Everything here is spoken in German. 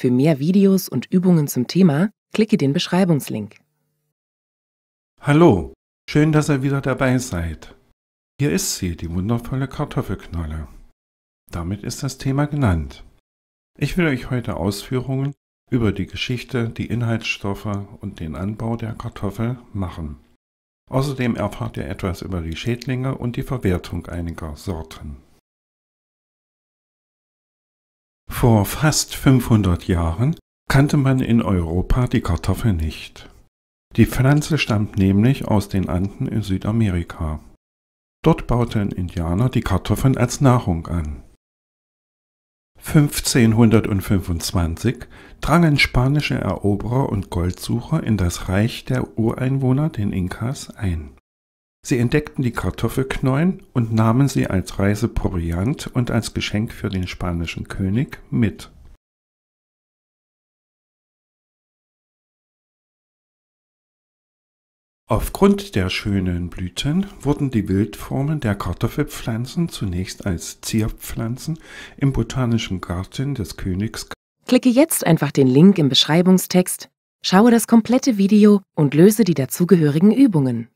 Für mehr Videos und Übungen zum Thema klicke den Beschreibungslink. Hallo, schön, dass ihr wieder dabei seid. Hier ist sie, die wundervolle Kartoffelknolle. Damit ist das Thema genannt. Ich will euch heute Ausführungen über die Geschichte, die Inhaltsstoffe und den Anbau der Kartoffel machen. Außerdem erfahrt ihr etwas über die Schädlinge und die Verwertung einiger Sorten. Vor fast 500 Jahren kannte man in Europa die Kartoffel nicht. Die Pflanze stammt nämlich aus den Anden in Südamerika. Dort bauten Indianer die Kartoffeln als Nahrung an. 1525 drangen spanische Eroberer und Goldsucher in das Reich der Ureinwohner, den Inkas, ein. Sie entdeckten die Kartoffelknollen und nahmen sie als Reiseproviant und als Geschenk für den spanischen König mit. Aufgrund der schönen Blüten wurden die Wildformen der Kartoffelpflanzen zunächst als Zierpflanzen im Botanischen Garten des Königs. Klicke jetzt einfach den Link im Beschreibungstext, schaue das komplette Video und löse die dazugehörigen Übungen.